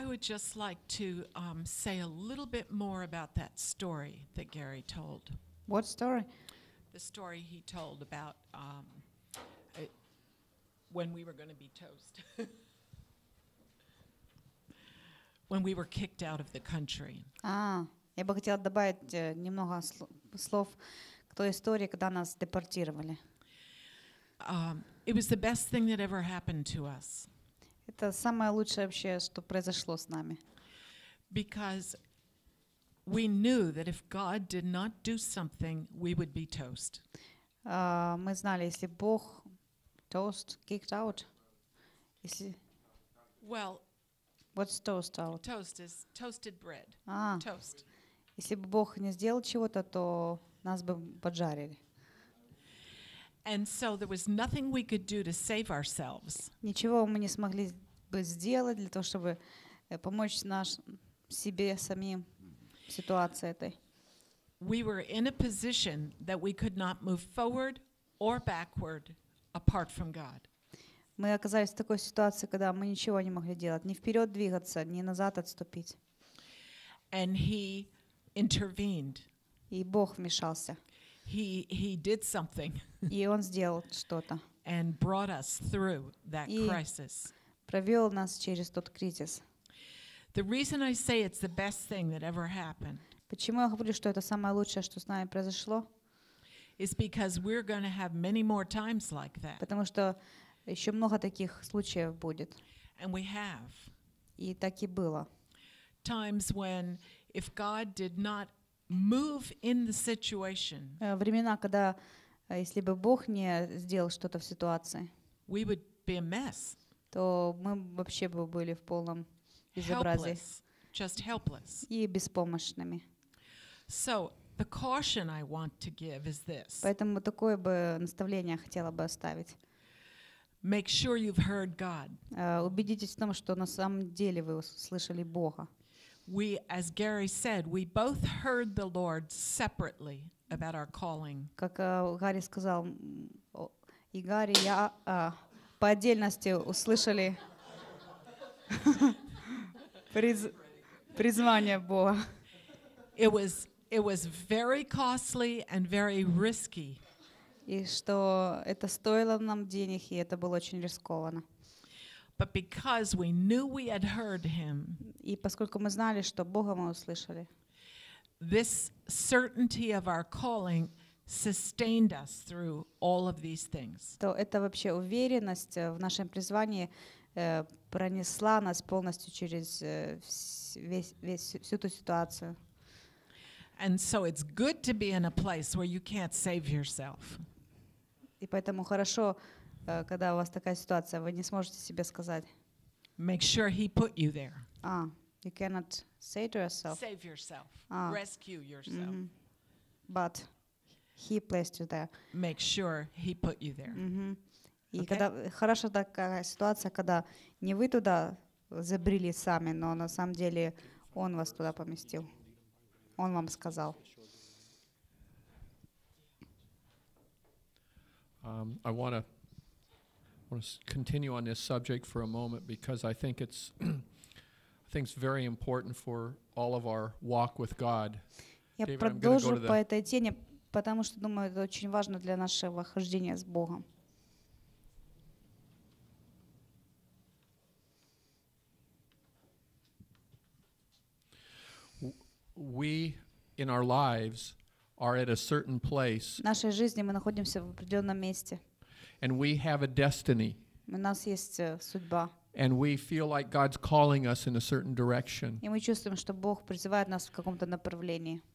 I would just like to um, say a little bit more about that story that Gary told. What story? The story he told about um, it, uh, when we were going to be toast. when we were kicked out of the country. А, я бы хотела добавить э, немного слов к той истории, когда нас депортировали. Um, it was the best thing that ever happened to us. Это самое лучшее вообще, что произошло с нами. Because we knew that if God did not do something, we would be toast. Uh, мы знали, если Бог toast kicked out, если well, what's toast out? Toast is toasted bread. Ah. Toast. Если бы Бог не сделал чего-то, то нас бы поджарили. And so there was nothing we could do to save ourselves. Ничего мы не смогли бы сделать для того, чтобы э, помочь наш, себе самим в ситуации этой. We were in a position that we could not move forward or backward apart from God. Мы оказались в такой ситуации, когда мы ничего не могли делать, ни вперед двигаться, ни назад отступить. And he intervened. И Бог вмешался. He, he did something. И он сделал что-то. And brought us through that crisis провел нас через тот кризис. The reason I say it's the best thing that ever happened Почему я говорю, что это самое лучшее, что с нами произошло? is because we're going to have many more times like that. Потому что еще много таких случаев будет. And we have И так и было. times when if God did not move in the situation, э, Времена, когда э, если бы Бог не сделал что-то в ситуации, we would be a mess то мы вообще бы были в полном безобразии. Helpless, just helpless. И беспомощными. So, the caution I want to give is this. Поэтому такое бы наставление хотела бы оставить. Make sure you've heard God. Uh, убедитесь в том, что на самом деле вы слышали Бога. We, as Gary said, we both heard the Lord separately about our calling. Как э, Гарри сказал, и Гарри, я а, по отдельности услышали приз... призвание Бога. It was, it was very costly and very risky. И что это стоило нам денег, и это было очень рискованно. But because we knew we had heard him, и поскольку мы знали, что Бога мы услышали, this certainty of our calling – sustained us through all of these things. То это вообще уверенность э, в нашем призвании э, пронесла нас полностью через э, весь, весь, всю эту ситуацию. And so it's good to be in a place where you can't save yourself. И поэтому хорошо, когда у вас такая ситуация, вы не сможете себе сказать. Make sure he put you there. А, you cannot say to yourself. Save yourself. Rescue yourself. But He placed you there. Make sure he put you there. Мгм. И okay. когда хороша такая ситуация, когда не вы туда забрели сами, но на самом деле он вас туда поместил. Он вам сказал. Um, I want to want to continue on this subject for a moment because I think it's I think it's very important for all of our walk with God. Я David, I'm gonna go продолжу to the- по этой теме, потому что, думаю, это очень важно для нашего хождения с Богом. We in our lives are at a certain place. В нашей жизни мы находимся в определенном месте. And we have a destiny. У нас есть э, судьба. And we feel like God's calling us in a certain direction.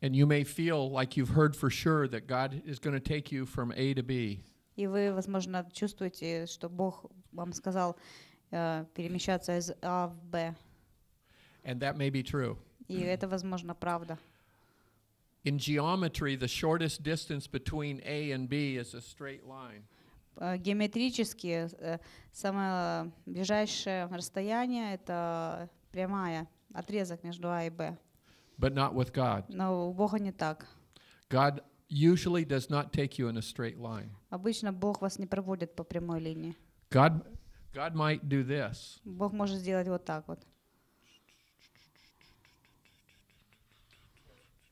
And you may feel like you've heard for sure that God is going to take you from A to B. И вы, возможно, чувствуете, что Бог вам сказал э, перемещаться из А в Б. And that may be true. И это, возможно, правда. In geometry, the shortest distance between A and B is a straight line. Э, геометрически э, самое ближайшее расстояние это прямая отрезок между А и Б. But not with God. Но у Бога не так. God usually does not take you in a straight line. Обычно Бог вас не проводит по прямой линии. God, God might do this. Бог может сделать вот так вот.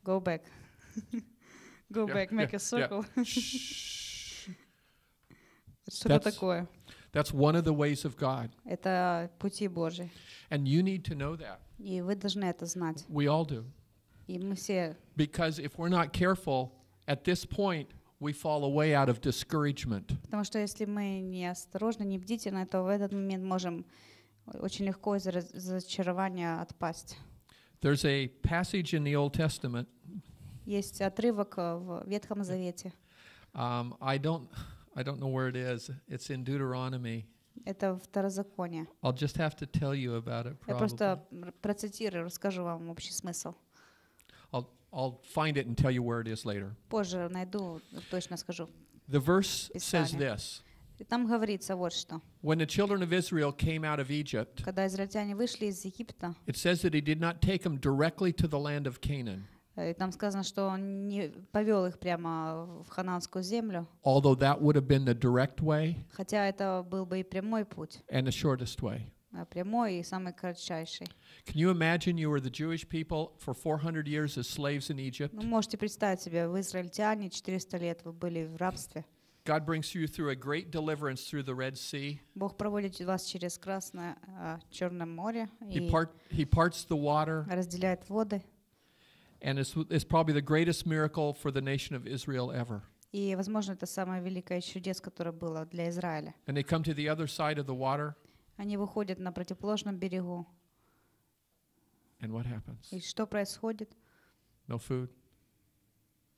Go back. Go yeah, back, make yeah, a circle. Yeah. that's, one of the ways of God. And you need to know that. We all do. Because if we're not careful, at this point, we fall away out of discouragement. Потому что если мы не осторожны, не бдительны, то в этот момент можем очень легко There's a passage in the Old Testament. Есть отрывок э, в Ветхом Завете. Um, I don't. I don't know where it is. It's in Deuteronomy. Это в второзаконие. I'll just have to tell you about it probably. Я просто процитирую, расскажу вам общий смысл. I'll, I'll find it and tell you where it is later. Позже найду, точно скажу. The verse says this. Там говорится вот что. When the children of Israel came out of Egypt, когда израильтяне вышли из Египта, it says that he did not take them directly to the land of Canaan. Э, там сказано, что он не повел их прямо в хананскую землю. Although that would have been the direct way. Хотя это был бы и прямой путь. And the shortest way. Э, прямой и самый кратчайший. Can you imagine you were the Jewish people for 400 years as slaves in Egypt? Ну, можете представить себе, вы израильтяне 400 лет вы были в рабстве. God brings you through a great deliverance through the Red Sea. Бог проводит вас через Красное э, Черное море. He, part, he parts the water. Разделяет воды. And it's, it's probably the greatest miracle for the nation of Israel ever. И, возможно, это самое великое чудес, которое было для Израиля. And they come to the other side of the water. Они выходят на противоположном берегу. And what happens? И что происходит? No food.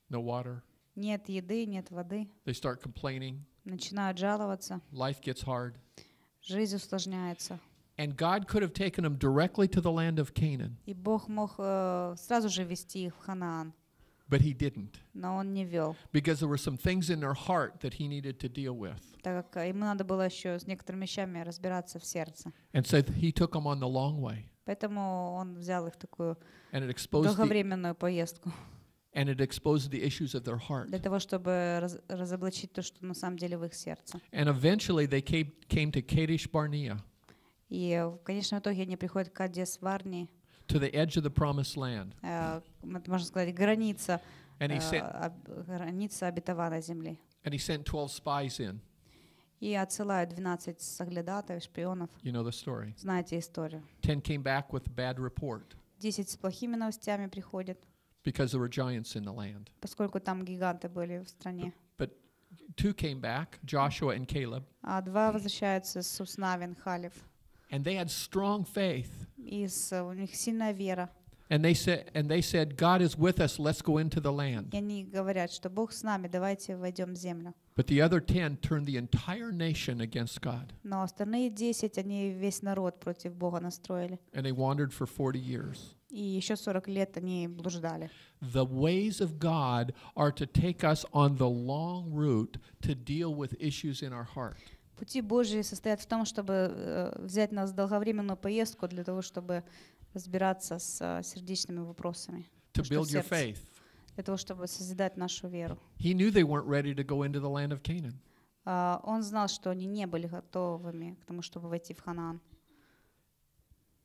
No water. Нет еды, нет воды. They start complaining. Начинают жаловаться. Life gets hard. Жизнь усложняется. And God could have taken them directly to the land of Canaan. И Бог мог э, сразу же вести их в Ханаан. But he didn't. Но он не вел. Because there were some things in their heart that he needed to deal with. Так как э, ему надо было еще с некоторыми вещами разбираться в сердце. And so he took them on the long way. Поэтому он взял их такую долговременную поездку. And it exposed the issues of their heart. Для того, чтобы разоблачить то, что на самом деле в их сердце. And eventually they came, came to Kadesh Barnea. И в конечном итоге они приходят к Кадес Варни. To the edge of the promised land. Э, можно сказать, граница, э, граница обетованной земли. And he sent 12 spies in. И отсылают 12 соглядатаев, шпионов. You know the story. Знаете историю. Ten came back with bad report. Десять с плохими новостями приходят. Because there were giants in the land. Поскольку там гиганты были в стране. But, but two came back, Joshua and Caleb. А два возвращаются, с Суснавин, Халев. And they had strong faith. И у них сильная вера. And they said, and they said, God is with us. Let's go into the land. Они говорят, что Бог с нами. Давайте войдем в землю. But the other ten turned the entire nation against God. Но остальные десять они весь народ против Бога настроили. And they wandered for 40 years. И еще лет они блуждали. The ways of God are to take us on the long route to deal with issues in our heart. Пути Божьи состоят в том, чтобы э, взять нас в долговременную поездку для того, чтобы разбираться с э, сердечными вопросами. To build your faith. Для того, чтобы созидать нашу веру. He knew they weren't ready to go into the land of Canaan. А, он знал, что они не были готовыми к тому, чтобы войти в Ханаан.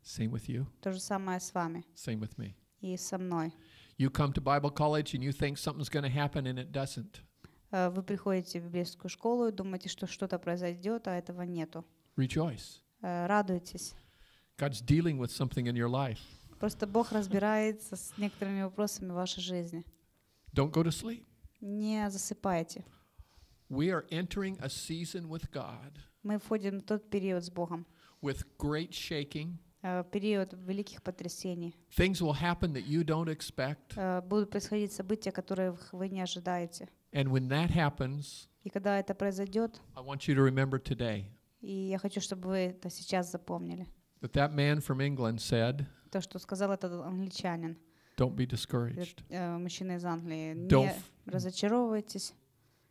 Same with you. То же самое с вами. Same with me. И со мной. You come to Bible college and you think something's going to happen and it doesn't. Э, вы приходите в библейскую школу и думаете, что что-то произойдет, а этого нету. Rejoice. Э, радуйтесь. Просто Бог разбирается с некоторыми вопросами вашей жизни. Don't go to sleep. Не засыпайте. We are entering a season with God. Мы входим в тот период с Богом. With great shaking. Э, период великих потрясений. Things will happen that you don't expect. Будут происходить события, которые вы не ожидаете. And when that happens, и когда это произойдет, I want you to remember today. И я хочу, чтобы вы это сейчас запомнили. That that man from England said. То, что сказал этот англичанин. Don't be discouraged. Мужчина из Англии, не разочаровывайтесь.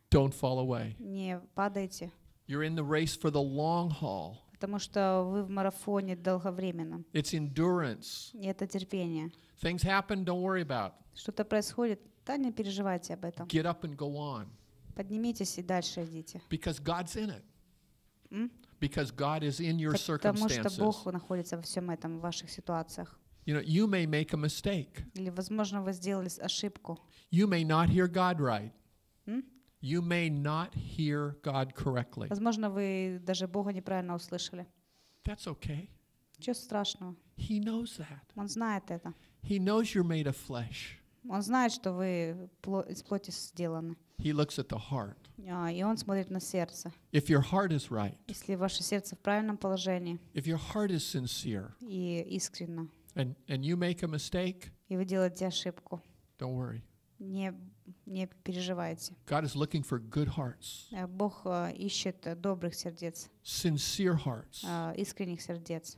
Don't fall away. Не падайте. You're in the race for the long haul. Потому что вы в марафоне долговременном. It's endurance. И это терпение. Things happen, don't worry about. Что-то происходит, испытания, переживайте об этом. Get up and go on. Поднимитесь и дальше идите. Because God's in it. Mm? Because God is in your Потому что Бог находится во всем этом, в ваших ситуациях. You know, you may make a mistake. Или, возможно, вы сделали ошибку. You may not hear God right. Mm? You may not hear God correctly. Возможно, вы даже Бога неправильно услышали. That's okay. Ничего страшного. He knows that. Он знает это. He knows you're made of flesh. Он знает, что вы из плоти сделаны. He looks at the heart. А, и он смотрит на сердце. If your heart is right. Если ваше сердце в правильном положении. If your heart is sincere. И искренно. And and you make a mistake. И вы делаете ошибку. Don't worry. Не не переживайте. God is looking for good hearts. Э, Бог э, ищет э, добрых сердец. Sincere hearts. Искренних сердец.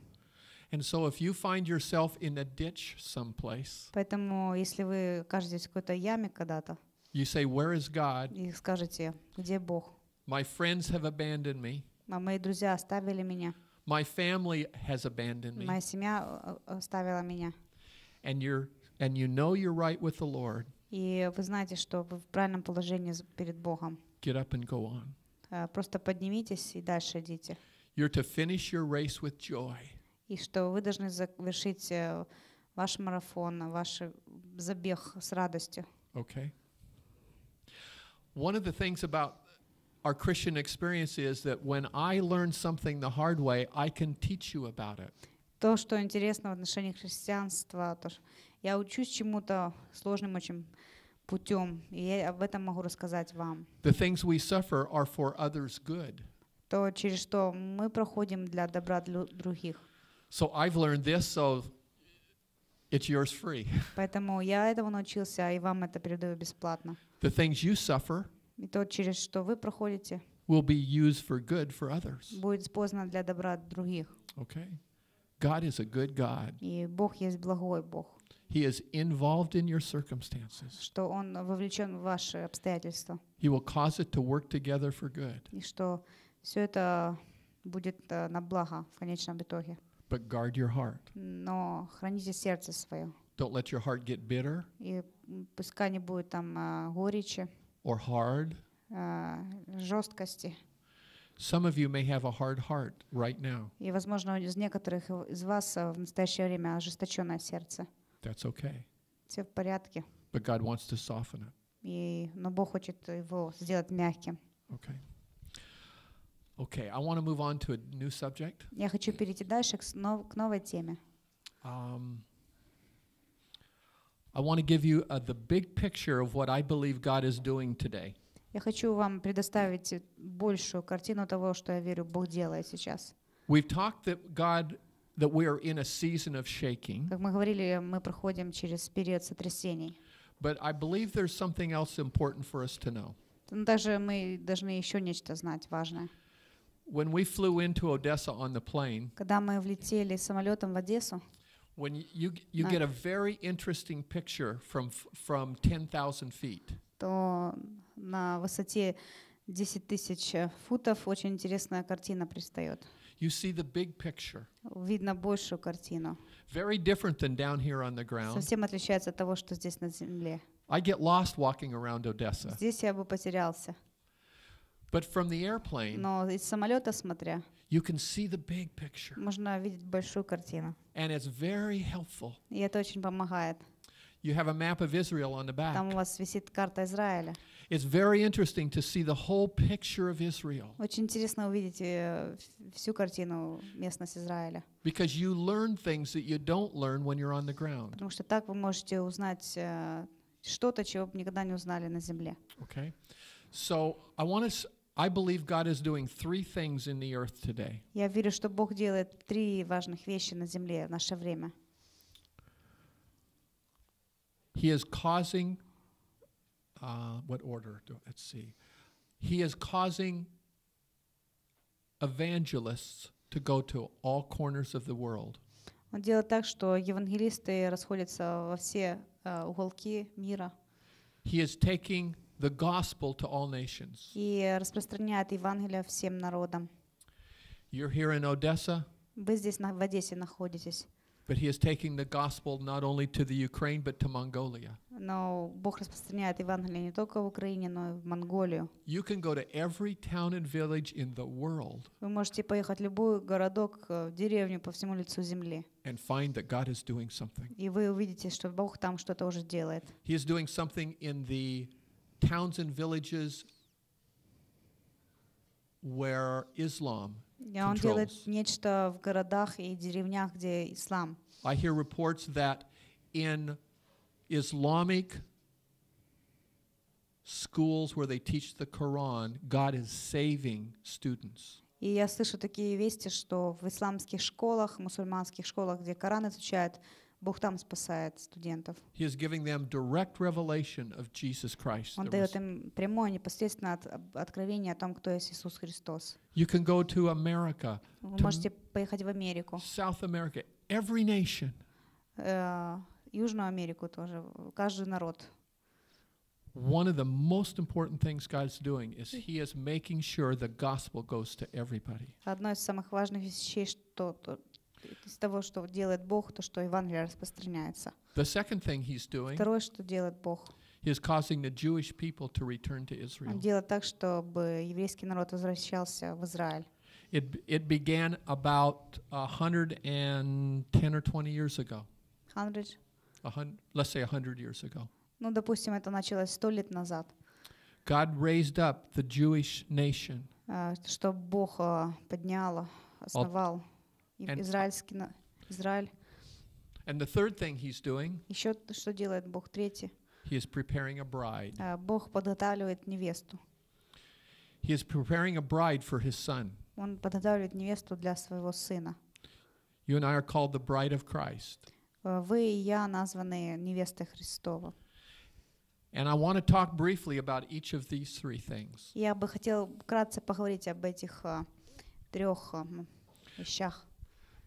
And so if you find yourself in a ditch someplace, Поэтому если вы окажетесь в какой-то яме когда-то, you say, where is God? и скажете, где Бог? My friends have abandoned me. А мои друзья оставили меня. My family has abandoned me. Моя семья э, оставила меня. And you're and you know you're right with the Lord. И вы знаете, что вы в правильном положении перед Богом. Get up and go on. Э, просто поднимитесь и дальше идите. You're to finish your race with joy. и что вы должны завершить э, ваш марафон, ваш э, забег с радостью. Okay. One of the things about our Christian experience is that when I learn something the hard way, I can teach you about it. То, что интересно в отношении христианства, то, что я учусь чему-то сложным очень путем, и я об этом могу рассказать вам. The things we suffer are for others good. То, через что мы проходим для добра для других. So I've learned this, so it's yours free. Поэтому я этого научился, и вам это передаю бесплатно. The things you suffer и то, через что вы проходите, will be used for good for others. будет использовано для добра других. Okay. God is a good God. И Бог есть благой Бог. He is involved in your circumstances. Что он вовлечен в ваши обстоятельства. He will cause it to work together for good. И что все это будет на благо в конечном итоге. But guard your heart. Но храните сердце свое. Don't let your heart get bitter. И пускай не будет там а, горечи. Or hard. А, жесткости. Some of you may have a hard heart right now. И, возможно, из некоторых из вас а, в настоящее время ожесточенное сердце. That's okay. Все в порядке. But God wants to soften it. И, но Бог хочет его сделать мягким. Okay. Okay, I want to move on to a new subject. Я хочу перейти дальше к, к новой теме. Um, I want to give you uh, the big picture of what I believe God is doing today. Я хочу вам предоставить большую картину того, что я верю, Бог делает сейчас. We've talked that God that we are in a season of shaking. Как мы говорили, мы проходим через период сотрясений. But I believe there's something else important for us to know. Но также мы должны еще нечто знать важное. When we flew into Odessa on the plane, когда мы влетели самолетом в Одессу, when you you get a very interesting picture from from 10,000 feet. То на высоте 10 тысяч футов очень интересная картина предстает. You see the big picture. Видно большую картину. Very different than down here on the ground. Совсем отличается от того, что здесь на земле. I get lost walking around Odessa. Здесь я бы потерялся. But from the airplane, Но из самолета смотря, you can see the big picture. можно видеть большую картину. And it's very helpful. И это очень помогает. You have a map of Israel on the back. Там у вас висит карта Израиля. It's very interesting to see the whole picture of Israel. Очень интересно увидеть э, всю картину местности Израиля. Because you learn things that you don't learn when you're on the ground. Потому что так вы можете узнать э, что-то, чего бы никогда не узнали на земле. Okay. So I want to I believe God is doing three things in the earth today. Я верю, что Бог делает три важных вещи на земле в наше время. He is causing uh, what order? Let's see. He is causing evangelists to go to all corners of the world. Он делает так, что евангелисты расходятся во все э, уголки мира. He is taking the gospel to all nations. И распространяет Евангелие всем народам. You're here in Odessa. Вы здесь в Одессе находитесь. But he is taking the gospel not only to the Ukraine but to Mongolia. Но Бог распространяет Евангелие не только в Украине, но и в Монголию. You can go to every town and village in the world. Вы можете поехать в любой городок, в деревню по всему лицу земли. And find that God is doing something. И вы увидите, что Бог там что-то уже делает. He is doing something in the towns and villages where Islam yeah, он делает нечто в городах и деревнях, где ислам. I hear reports that in Islamic schools where they teach the Quran, God is saving students. И я слышу такие вести, что в исламских школах, мусульманских школах, где Коран изучают, Бог там спасает студентов. He is giving them direct revelation of Jesus Christ. Он дает им прямое непосредственное откровение о том, кто есть Иисус Христос. You can go to America. Вы можете поехать в Америку. South America, every nation. Э, Южную Америку тоже, каждый народ. One of the most important things God's doing is He is making sure the gospel goes to everybody. Одно из самых важных вещей, что из того, что делает Бог, то, что Евангелие распространяется. The second thing he's doing, Второе, что делает Бог, he is causing the Jewish people to return to Israel. Он делает так, чтобы еврейский народ возвращался в Израиль. It, it began about 110 or 20 years ago. 100? 100 let's say 100 years ago. Ну, допустим, это началось 100 лет назад. God raised up the Jewish nation. А, что Бог а, поднял, основал. And израильский, Израиль. And the third thing he's doing, Еще что делает Бог третий? He is preparing a bride. Бог подготавливает невесту. He is preparing a bride for his son. Он подготавливает невесту для своего сына. You and I are called the bride of Christ. Вы и я названы невестой Христова. And I want to talk briefly about each of these three things. Я бы хотел вкратце поговорить об этих трех вещах.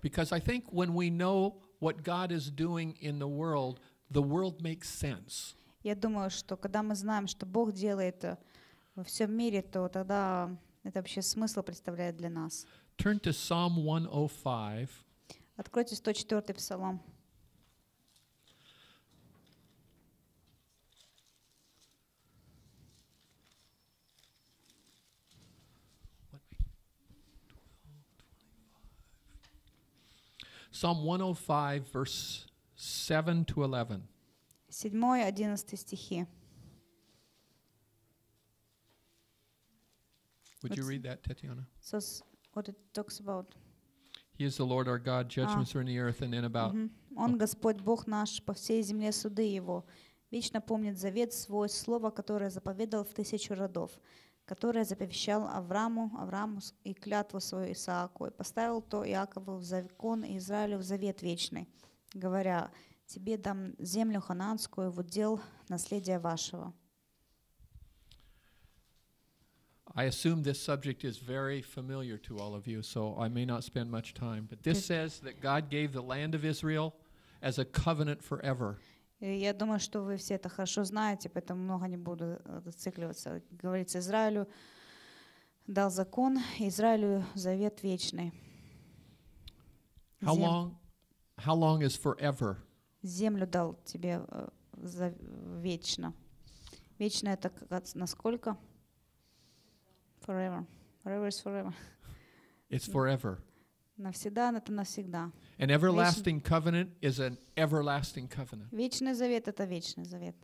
Because I think when we know what God is doing in the world, the world makes sense. Я думаю, что когда мы знаем, что Бог делает во всем мире, то тогда это вообще смысл представляет для нас. Turn to Psalm 105. Откройте 104 псалом. Psalm 105, verse 7 to 11. 7-11 стихи. Would you read that, Tatiana? So what it talks about. He is the Lord our God, judgments ah. are in the earth and in about. Mm-hmm. Он Господь Бог наш, по всей земле суды Его. Вечно помнит завет свой, слово, которое заповедал в тысячу родов. которое заповещал Аврааму, Аврааму и клятву свою Исааку, и поставил то Иакову в закон и Израилю в завет вечный, говоря, «Тебе дам землю хананскую в удел наследия вашего». I assume this subject is very familiar to all of you, so I may not spend much time. But this says that God gave the land of Israel as a covenant forever. Я думаю, что вы все это хорошо знаете, поэтому много не буду э, зацикливаться. Говорится, Израилю дал закон, Израилю завет вечный. How long, how long is forever? Землю дал тебе э, за вечно. Вечно это насколько? Forever. Forever is forever. It's forever. Навсегда это навсегда. An everlasting covenant is an everlasting covenant. Вечный завет это вечный завет.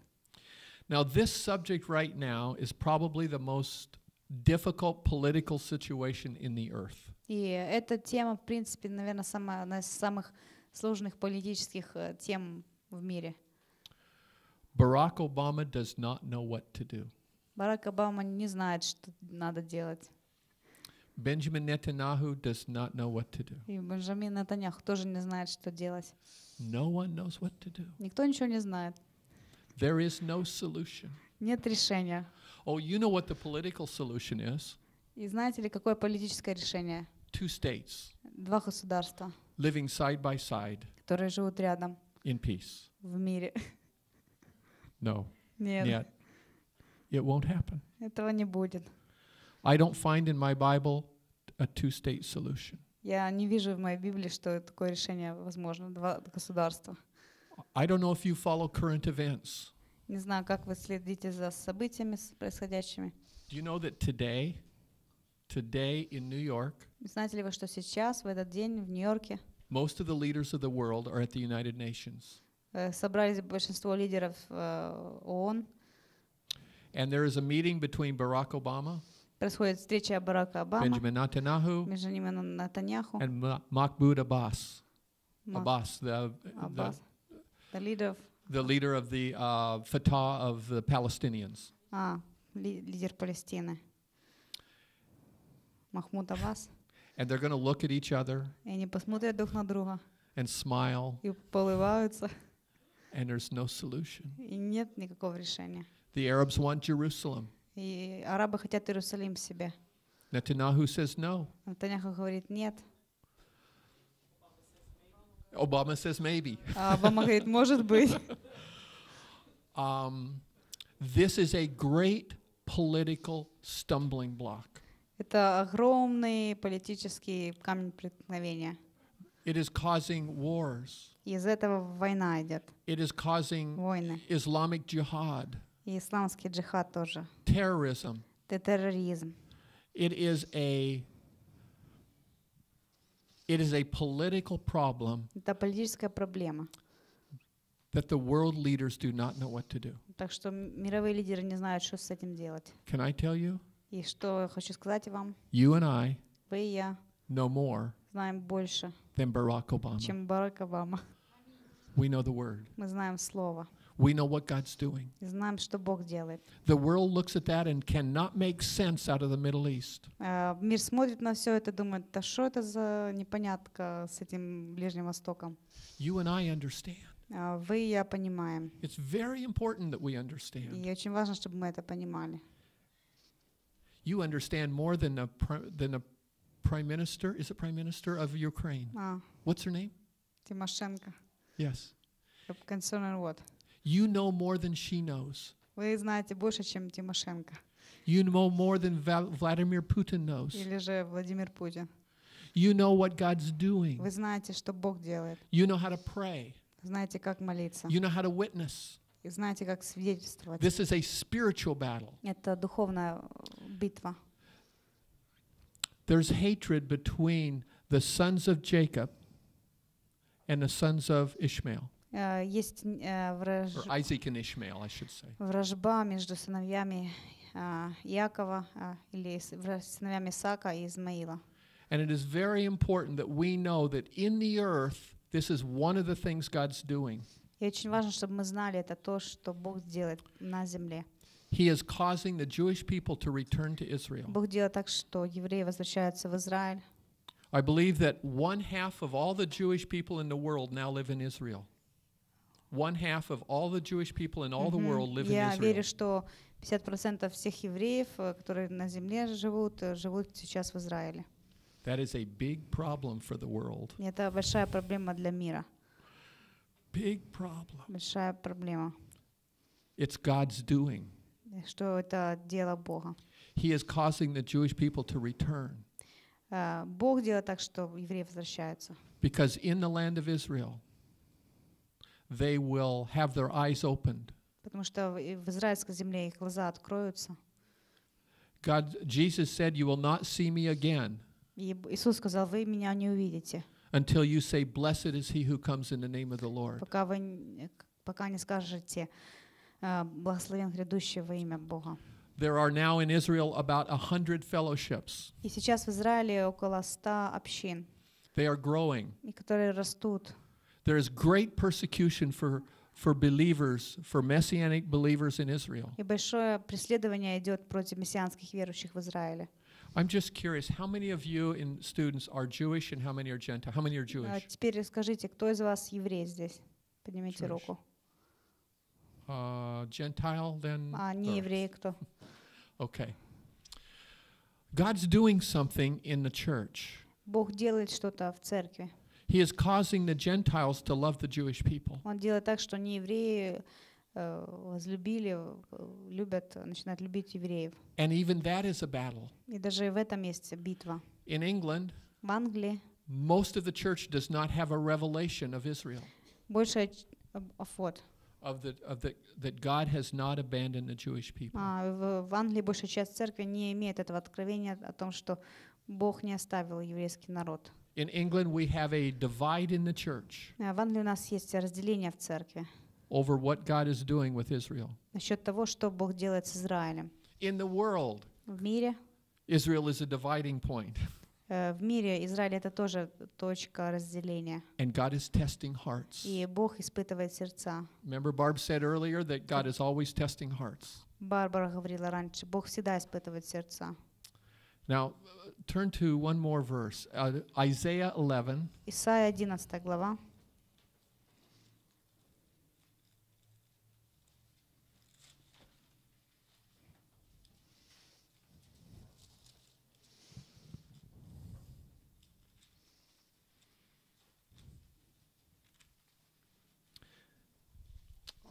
Now this subject right now is probably the most difficult political situation in the earth. И эта тема, в принципе, наверное, самая одна из самых сложных политических тем в мире. Barack Obama does not know what to do. Барак Обама не знает, что надо делать. Benjamin Netanyahu does not know what to do. И Бенджамин Нетаньяху тоже не знает, что делать. No one knows what to do. Никто ничего не знает. There is no solution. Нет решения. Oh, you know what the political solution is? И знаете ли, какое политическое решение? Two states. Два государства. Living side by side. Которые живут рядом. In peace. В мире. No. Нет. Нет. It won't happen. Этого не будет. I don't find in my Bible a two-state solution. Я не вижу в моей Библии, что такое решение возможно два государства. I don't know if you follow current events. Не знаю, как вы следите за событиями происходящими. Do you know that today, today in New York, знаете ли вы, что сейчас в этот день в Нью-Йорке most of the leaders of the world are at the United Nations. Э, собрались большинство лидеров э, ООН. And there is a meeting between Barack Obama происходит встреча Барака Обамы, Benjamin Netanyahu, Натаньяху and Mahmoud Abbas. Abbas, the, leader of the uh, Fatah of the Palestinians. А, ah, лидер Палестины. Махмуд Аббас. And they're going to look at each other. они посмотрят друг на друга. And smile. И полываются. And there's no solution. И нет никакого решения. The Arabs want Jerusalem. И арабы хотят Иерусалим себе. Netanyahu says no. Нетаньяху говорит нет. Обама says maybe. А Обама говорит может быть. Um, this is a great political stumbling block. Это огромный политический камень преткновения. It is causing wars. Из этого война идет. It is causing Войны. Islamic jihad. И исламский джихад тоже. Terrorism. Это терроризм. It is a it is a political problem. Это политическая проблема. That the world leaders do not know what to do. Так что мировые лидеры не знают, что с этим делать. Can I tell you? И что я хочу сказать вам? You and I. Вы и я. No more. Знаем больше. Than Barack Obama. Чем Барак Обама. We know the word. Мы знаем слово. We know what God's doing. Знаем, что Бог делает. The world looks at that and cannot make sense out of the Middle East. Э, мир смотрит на все это, думает, да что это за непонятка с этим Ближним Востоком. You and I understand. Э, вы и я понимаем. It's very important that we understand. И очень важно, чтобы мы это понимали. You understand more than the than prime minister. Is it prime minister of Ukraine? What's her name? Тимошенко. Yes. what? You know more than she knows. Вы знаете больше, чем Тимошенко. You know more than Vladimir Putin knows. Или же Владимир Путин. You know what God's doing. Вы знаете, что Бог делает. You know how to pray. Знаете, как молиться. You know how to witness. И знаете, как свидетельствовать. This is a spiritual battle. Это духовная битва. There's hatred between the sons of Jacob and the sons of Ishmael. Э, есть э, враж... вражба между сыновьями Якова э, или сыновьями Сака и Измаила. And it is very important that we know that in the earth, this is one of the things God's doing. И очень важно, чтобы мы знали, это то, что Бог делает на земле. He is causing the Jewish people to return to Israel. Бог делает так, что евреи возвращаются в Израиль. I believe that one half of all the Jewish people in the world now live in Israel. One half of all the Jewish people in all the world live in Israel. верю, что 50% всех евреев, э, которые на земле живут, э, живут сейчас в Израиле. That is a big problem for the world. Это большая проблема для мира. Big problem. Большая проблема. It's God's doing. Что это дело Бога. He is causing the Jewish people to return. Э, Бог делает так, что евреи возвращаются. Because in the land of Israel, they will have their eyes opened. God, Jesus said, "You will not see me again." Until you say, "Blessed is he who comes in the name of the Lord." Э, there are now in Israel about a hundred fellowships. They are growing. There is great persecution for for believers, for messianic believers in Israel. И большое преследование идет против мессианских верующих в Израиле. I'm just curious, how many of you in students are Jewish and how many are Gentile? How many are Jewish? Теперь расскажите, кто из вас еврей здесь? Поднимите руку. Gentile then? А не еврей кто? Okay. God's doing something in the church. Бог делает что-то в церкви. He is causing the Gentiles to love the Jewish people. Он делает так, что не э, возлюбили, любят, начинают любить евреев. And even that is a battle. И даже в этом есть битва. In England, в Англии, most of the church does not have a revelation of Israel. Большая of what? Of the of the that God has not abandoned the Jewish people. А в Англии большая часть церкви не имеет этого откровения о том, что Бог не оставил еврейский народ. In England, we have a divide in the church over what God is doing with Israel. In the world, Israel is a dividing point. Э, and God is testing hearts. Remember Barb said earlier that God is always testing hearts. Now, turn to one more verse, uh, Isaiah 11. 11 глава.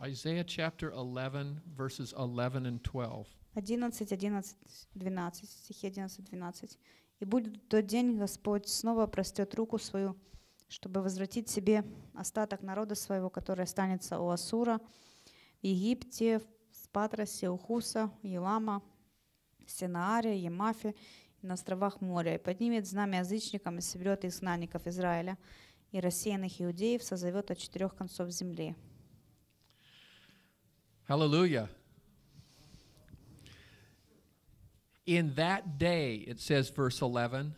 Isaiah chapter 11, verses 11 and 12. 11, 11, 12, стихи 11, 12. «И будет тот день, Господь снова простет руку свою, чтобы возвратить себе остаток народа своего, который останется у Асура, в Египте, в Патросе, у Хуса, Елама, Сенааре, Емафе, на островах моря, и поднимет знамя язычникам и соберет изгнанников Израиля, и рассеянных иудеев созовет от четырех концов земли». Hallelujah. In that day, it says, verse 11,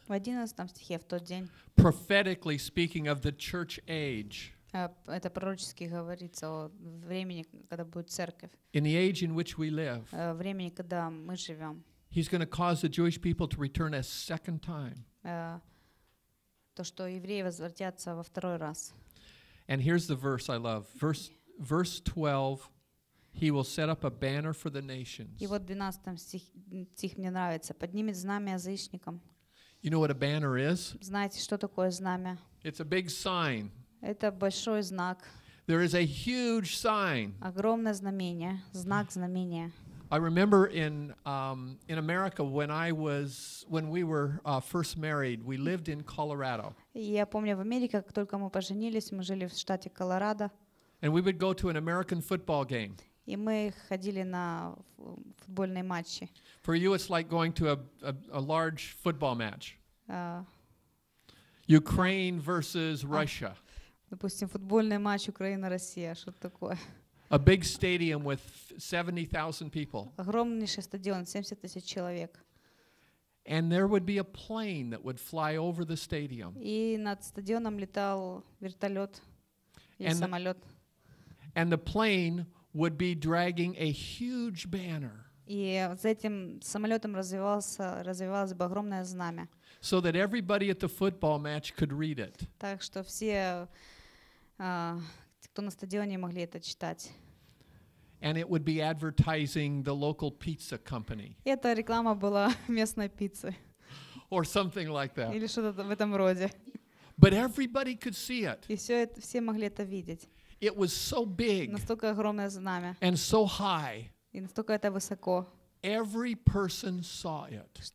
prophetically speaking of the church age, это пророчески говорится о времени, когда будет церковь, in the age in which we live, времени, когда мы живем. He's going to cause the Jewish people to return a second time. То, что евреи возвратятся во второй раз. And here's the verse I love. Verse, verse 12 he will set up a banner for the nations. И вот 12 стих, стих мне нравится. Поднимет знамя язычникам. You know what a banner is? Знаете, что такое знамя? It's a big sign. Это большой знак. There is a huge sign. Огромное знамение, знак знамения. I remember in um, in America when I was when we were uh, first married, we lived in Colorado. Я помню в Америке, как только мы поженились, мы жили в штате Колорадо. And we would go to an American football game. И мы ходили на футбольные матчи. For you, it's like going to a, a, a large football match. Uh, Ukraine versus Russia. Допустим, футбольный матч Украина-Россия, что такое? A big stadium with 70,000 people. Огромнейший стадион, 70 тысяч человек. And there would be a plane that would fly over the stadium. И над стадионом летал вертолет или самолет. And the plane would be dragging a huge banner. И с этим самолетом развивался, развивалось бы огромное знамя. So that everybody at the football match could read it. Так что все, кто на стадионе, могли это читать. And it would be advertising the local pizza company. реклама была местной пиццы. Or something like that. Или что-то в этом роде. But everybody could see it. И все, все могли это видеть. It was so big. And so high. Every person saw it.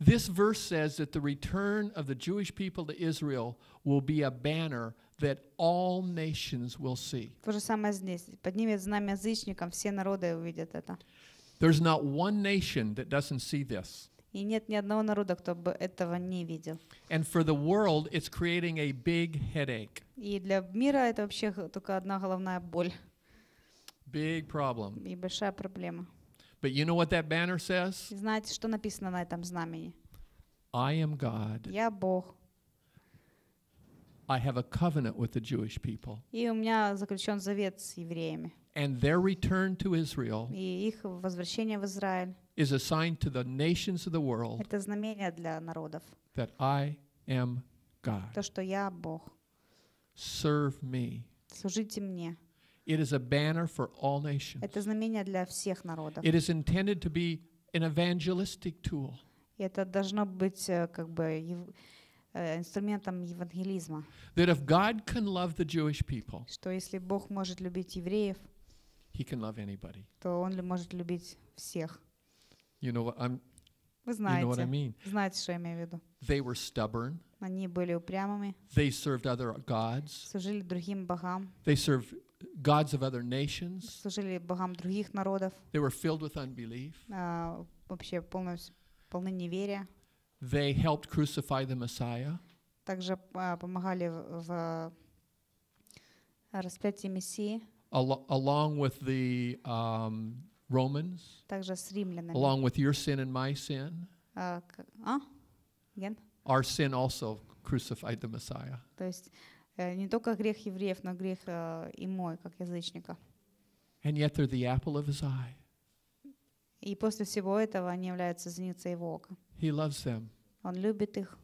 This verse says that the return of the Jewish people to Israel will be a banner that all nations will see. There's not one nation that doesn't see this. И нет ни одного народа, кто бы этого не видел. And for the world, it's creating a big headache. И для мира это вообще только одна головная боль. Big problem. И большая проблема. But you know what that banner says? Знаете, что написано на этом знамени? I am God. Я Бог. I have a covenant with the Jewish people. И у меня заключен завет с евреями. And their return to Israel. И их возвращение в Израиль is a to the nations of the world Это знамение для народов. that I am God. То, что я Бог. Serve me. Служите мне. It is a banner for all nations. Это знамение для всех народов. It is intended to be an evangelistic tool. это должно быть э, как бы э, инструментом евангелизма. That if God can love the Jewish people, что если Бог может любить евреев, He can love anybody. то Он может любить всех. You know what I'm Вы знаете, you know what I mean? знаете, что я имею в виду. They were stubborn. Они были упрямыми. They served other gods. Служили другим богам. They served gods of other nations. Служили богам других народов. They were filled with unbelief. вообще полны неверия. They helped crucify the Messiah. Также помогали в, распятии Мессии. along with the um, Romans, along with your sin and my sin. Our sin also crucified the Messiah. То есть э, не только грех евреев, но грех и э, и мой, как язычника. And yet they're the apple of his eye. И после всего этого они являются зеницей его ока. He loves them. Он любит их.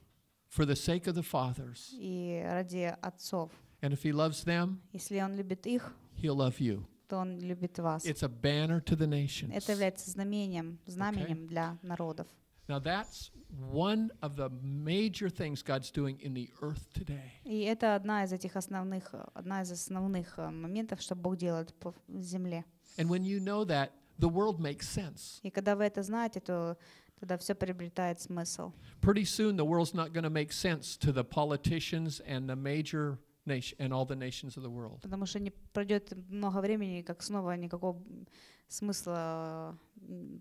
For the sake of the fathers. И ради отцов. And if he loves them, если он любит их, he'll love you что Он любит вас. It's a banner to the nations. Это является знамением, знаменем okay. для народов. Now that's one of the major things God's doing in the earth today. И это одна из этих основных, одна из основных э, моментов, что Бог делает по земле. And when you know that, the world makes sense. И когда вы это знаете, то тогда все приобретает смысл. Pretty soon the world's not going to make sense to the politicians and the major and all the nations of the world. Потому что не пройдет много времени, как снова никакого смысла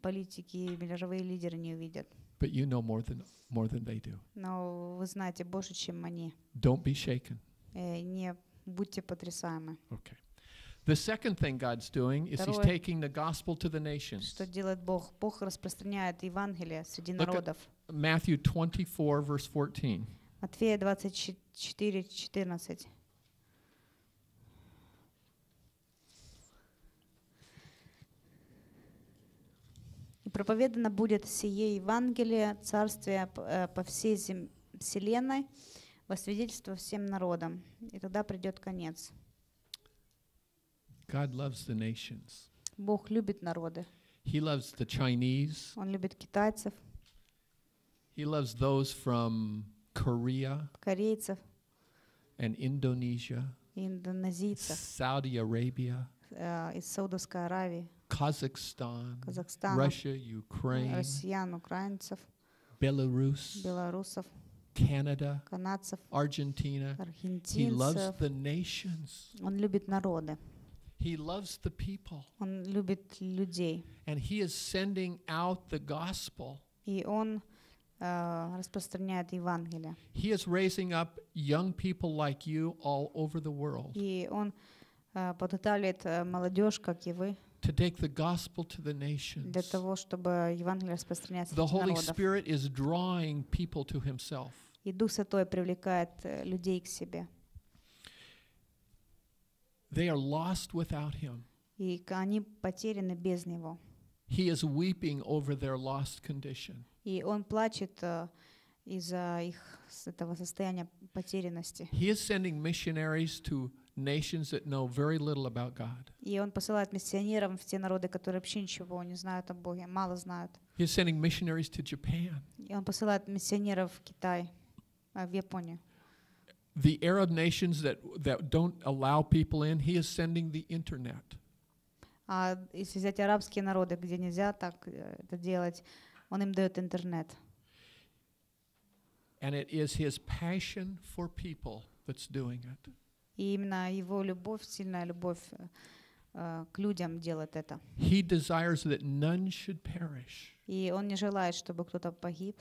политики мировые лидеры не увидят. But you know more than more than they do. Но вы знаете больше, чем они. Don't be shaken. Не будьте потрясаемы. Okay. The second thing God's doing is He's taking the gospel to the nations. Что делает Бог? Бог распространяет Евангелие среди народов. Matthew 24 verse 14. Матфея 24, 14. проповедано будет сие Евангелие Царствия э, по всей зем... вселенной во свидетельство всем народам, и тогда придет конец. God loves the nations. Бог любит народы. He loves the Chinese. Он любит китайцев. He loves those from Korea. Корейцев. And Indonesia. Индонезийцев. Saudi Arabia. Uh, из Саудовской Аравии. Kazakhstan, Russia, Ukraine, россиян, украинцев, Belarus, белорусов, Canada, канадцев, Argentina. He loves the nations. Он любит народы, He loves the people. он любит людей. And he is sending out the gospel. И он э, распространяет Евангелие. He is raising up young people like you all over the world. И он э, подготавливает э, молодежь, как и вы, to take the gospel to the nations. The Holy Spirit is drawing people to himself. Э, they are lost without him. He is weeping over their lost condition. Э, he is sending missionaries to nations that know very little about God. He's sending missionaries to Japan. The Arab nations that, that don't allow people in, he is sending the internet. Если взять арабские народы, где нельзя так э, это делать, он им дает интернет. И это И именно его любовь, сильная любовь э, э, к людям делает это. He desires that none should perish. И он не желает, чтобы кто-то погиб.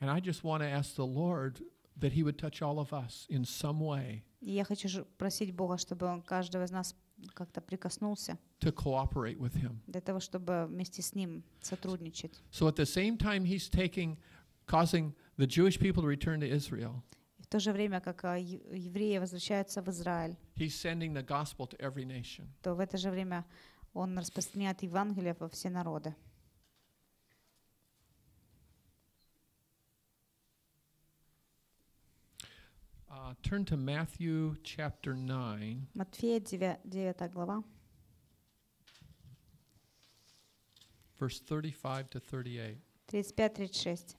And I just want to ask the Lord that he would touch all of us in some way. И я хочу просить Бога, чтобы он каждого из нас как-то прикоснулся. To cooperate with him. Для того, чтобы вместе с ним сотрудничать. So at the same time he's taking causing The Jewish people return to Israel. В то же время, как а, евреи возвращаются в Израиль, He's sending the gospel to every nation. то в это же время он распространяет Евангелие во все народы. Uh, turn to Matthew chapter 9. Матфея 9, 9 глава. Verse 35 to 38. 35-36.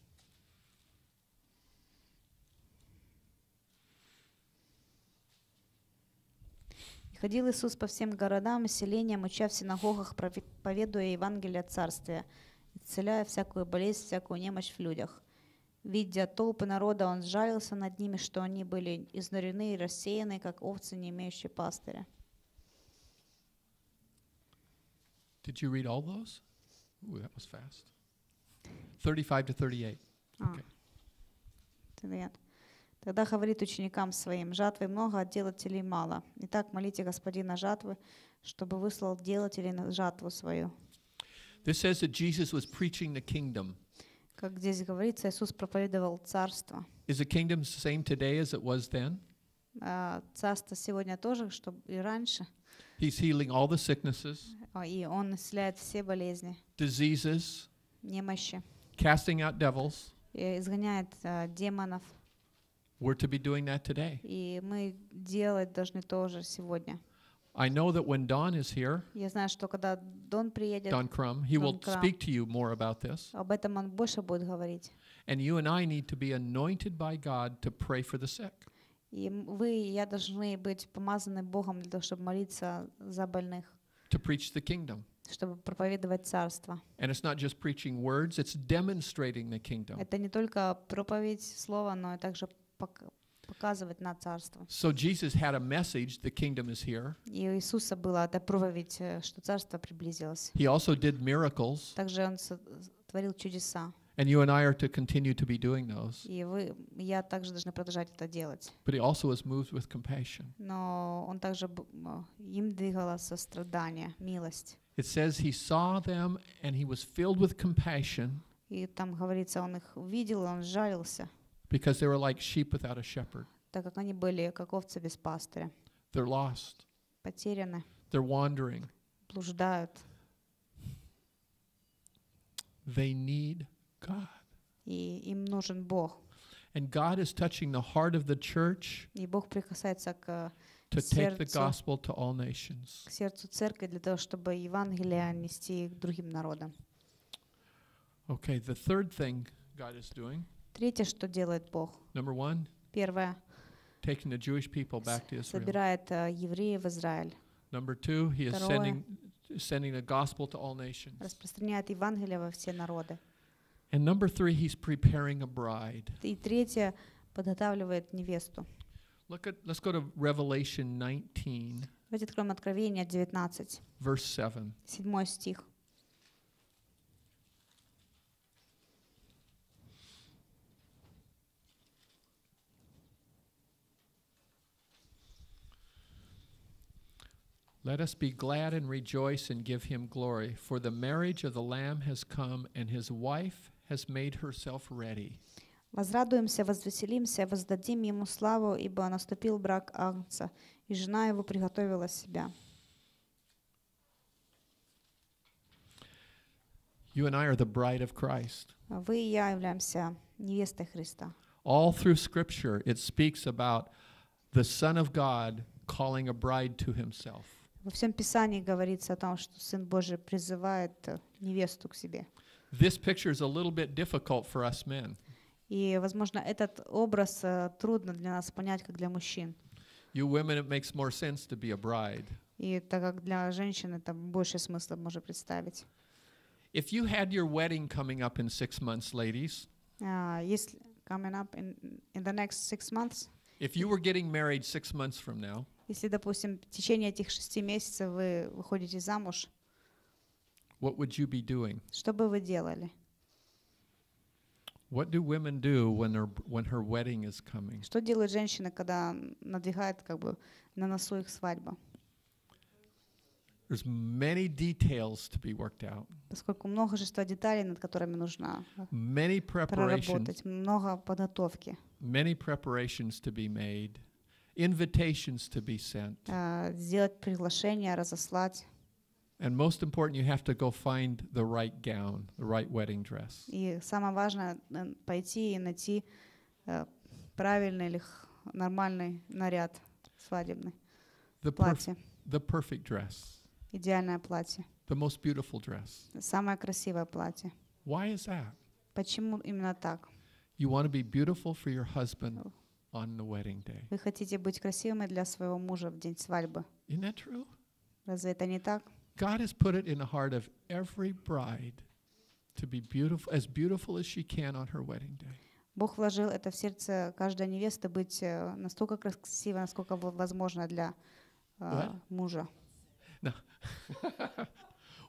Ходил Иисус по всем городам и селениям, уча в синагогах, поведуя Евангелие Царствия, исцеляя всякую болезнь, всякую немощь в людях. Видя толпы народа, он сжалился над ними, что они были изнурены и рассеяны, как овцы, не имеющие пастыря. Did you read all those? Ooh, that was fast. 35 to 38. А. Okay. 38. Тогда говорит ученикам своим, жатвы много, а делателей мало. Итак, молите Господина жатвы, чтобы выслал делателей на жатву свою. This says that Jesus was preaching the kingdom. Как здесь говорится, Иисус проповедовал царство. Is the kingdom the same today as it was then? Uh, царство сегодня тоже, что и раньше. He's healing all the sicknesses. И он исцеляет все болезни. Diseases. Немощи. Casting out devils. И изгоняет uh, демонов. We're to be doing that today. И мы делать должны тоже сегодня. I know that when Don is here, я знаю, что когда Дон приедет, Don Crum, he Don will Crum, speak to you more about this. Об этом он больше будет говорить. And you and I need to be anointed by God to pray for the sick. И вы должны быть помазаны Богом для того, чтобы молиться за больных. To preach the kingdom. Чтобы проповедовать царство. And it's not just preaching words, it's demonstrating the kingdom. Это не только проповедь слова, но и также показывать на царство. So Jesus had a message, the kingdom is here. И у Иисуса была проповедь, что царство приблизилось. He also did miracles. Также он творил чудеса. And you and I are to continue to be doing those. И вы, я также должна продолжать это делать. But he also was moved with compassion. Но он также им двигало сострадание, милость. It says he saw them and he was filled with compassion. И там говорится, он их увидел, он жалился. Because they were like sheep without a shepherd. They're lost. Потеряны. They're wandering. Блуждают. They need God. И им нужен Бог. And God is touching the heart of the church э, to take the gospel to all nations. сердцу церкви для того, чтобы Евангелие нести другим народам. Okay, the third thing God is doing. Третье, что делает Бог. Number one, Первое. Taking the Jewish people back to Israel. Собирает евреев в Израиль. Number two, he is sending, sending the gospel to all nations. Распространяет Евангелие во все народы. And number three, he's preparing a bride. И третье, подготавливает невесту. Look at, let's go to Revelation 19. Давайте откроем Откровение 19. Verse 7. Седьмой стих. Let us be glad and rejoice and give him glory, for the marriage of the Lamb has come, and his wife has made herself ready. Возрадуемся, возвеселимся, воздадим ему славу, ибо наступил брак Агнца, и жена его приготовила себя. You and I are the bride of Christ. Вы и я являемся невестой Христа. All through Scripture, it speaks about the Son of God calling a bride to himself. Во всем Писании говорится о том, что Сын Божий призывает невесту к себе. This picture is a little bit difficult for us men. И, возможно, этот образ трудно для нас понять, как для мужчин. You women, it makes more sense to be a bride. И так как для женщин это больше смысла можно представить. If you had your wedding coming up in six months, ladies. Если coming up in in the next six months. If you were getting married six months from now. Если, допустим, в течение этих шести месяцев вы выходите замуж, what would you be doing? Что бы вы делали? What do women do when her when her wedding is coming? Что делают женщины, когда надвигает как бы на носу их свадьба? There's many details to be worked out. Поскольку много множество деталей, над которыми нужно э, many preparations, проработать, много подготовки. Many preparations to be made. invitations to be sent. Сделать приглашение, разослать. And most important, you have to go find the right gown, the right wedding dress. И самое важное э, пойти и найти э, правильный или нормальный наряд свадебный. The платье. The perfect dress. Идеальное платье. The most beautiful dress. Самое красивое платье. Why is that? Почему именно так? You want to be beautiful for your husband on the wedding day. Вы хотите быть красивыми для своего мужа в день свадьбы. Isn't that true? Разве это не так? God has put it in the heart of every bride to be beautiful, as beautiful as she can on her wedding day. Бог вложил это в сердце каждой невесты быть э, настолько красивой, насколько возможно для э, мужа. No.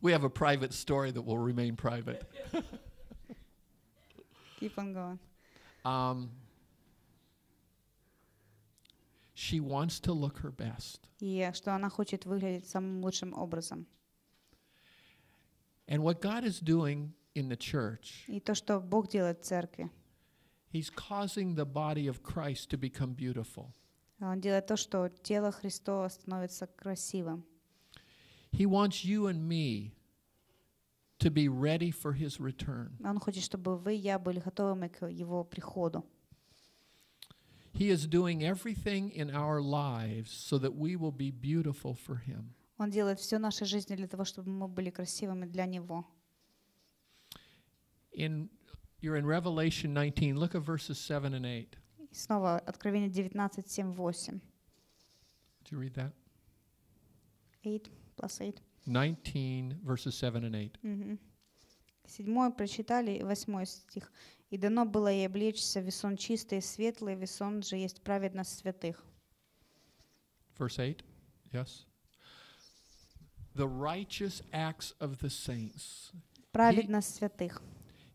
we have a private story that will remain private. Keep on going. Um, she wants to look her best. И что она хочет выглядеть самым лучшим образом. And what God is doing in the church. И то, что Бог делает в церкви. He's causing the body of Christ to become beautiful. Он делает то, что тело Христова становится красивым. He wants you and me to be ready for his return. Он хочет, чтобы вы и я были готовыми к его приходу. He is doing everything in our lives so that we will be beautiful for Him. Он делает все жизни для того, чтобы мы были красивыми для Него. In, you're in Revelation 19. Look at verses 7 and 8. снова Откровение 19, 7, 8. Did you read that? 8 plus 8. 19, verses 7 and 8. Mm-hmm. Седьмой прочитали, восьмой стих. «И дано было ей облечься весон чистый, светлый, весон же есть праведность святых». Verse 8, yes. The righteous acts of the saints. Праведность святых.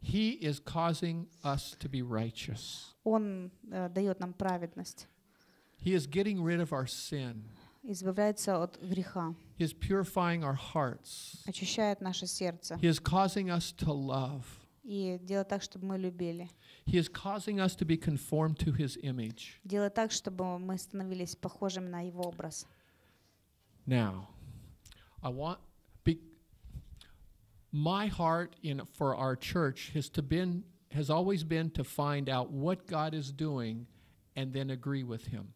He is causing us to be righteous. Он дает нам праведность. He is getting rid of our sin избавляется от греха. He is purifying our hearts. Очищает наше сердце. He is causing us to love. И делает так, чтобы мы любили. He is causing us to be conformed to his image. Делает так, чтобы мы становились на его образ. Now, I want be, my heart in for our church has to been has always been to find out what God is doing and then agree with him.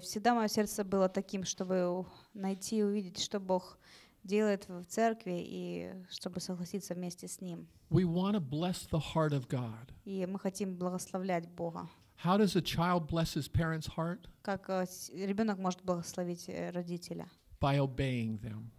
всегда мое сердце было таким, чтобы найти и увидеть, что Бог делает в церкви и чтобы согласиться вместе с Ним. We bless the heart of God. И мы хотим благословлять Бога. How does a child bless his parents' heart? Как э, ребенок может благословить э, родителя? By obeying them.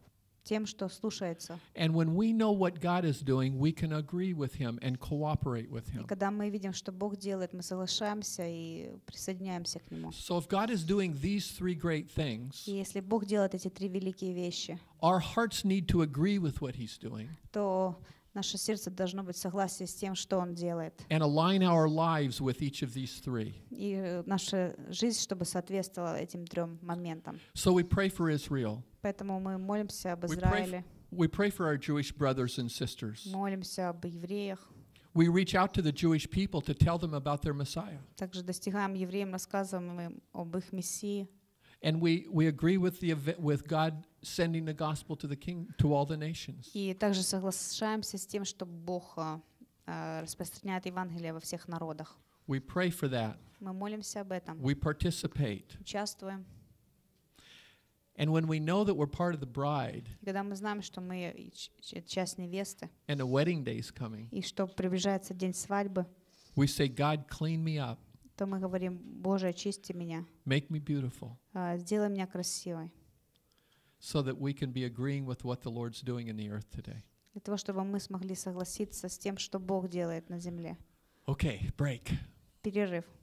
тем, что слушается. And when we know what God is doing, we can agree with Him and cooperate with Him. И когда мы видим, что Бог делает, мы соглашаемся и присоединяемся к Нему. So if God is doing these three great things, если Бог делает эти три великие вещи, our hearts need to agree with what He's doing. То Наше сердце должно быть в согласии с тем, что Он делает. And align our lives with each of these three. И э, наша жизнь, чтобы соответствовала этим трем моментам. So we pray for Israel. Поэтому мы молимся об Израиле. We pray for our Jewish brothers and sisters. Молимся об евреях. We reach out to the Jewish people to tell them about their Messiah. Также достигаем евреям, рассказываем им об их мессии. And we, we agree with, the, with God sending the gospel to the king, to all the nations. И также соглашаемся с тем, что Бог распространяет Евангелие во всех народах. We pray for that. Мы молимся об этом. We participate. Участвуем. And when we know that we're part of the bride, когда мы знаем, что мы часть невесты, and the wedding day is coming, и что приближается день свадьбы, we say, God, clean me up. то мы говорим, Боже, очисти меня. Make me beautiful. Uh, сделай меня красивой. So that we can be agreeing with what the Lord's doing in the earth today. Для того, чтобы мы смогли согласиться с тем, что Бог делает на земле. Okay, break. Перерыв.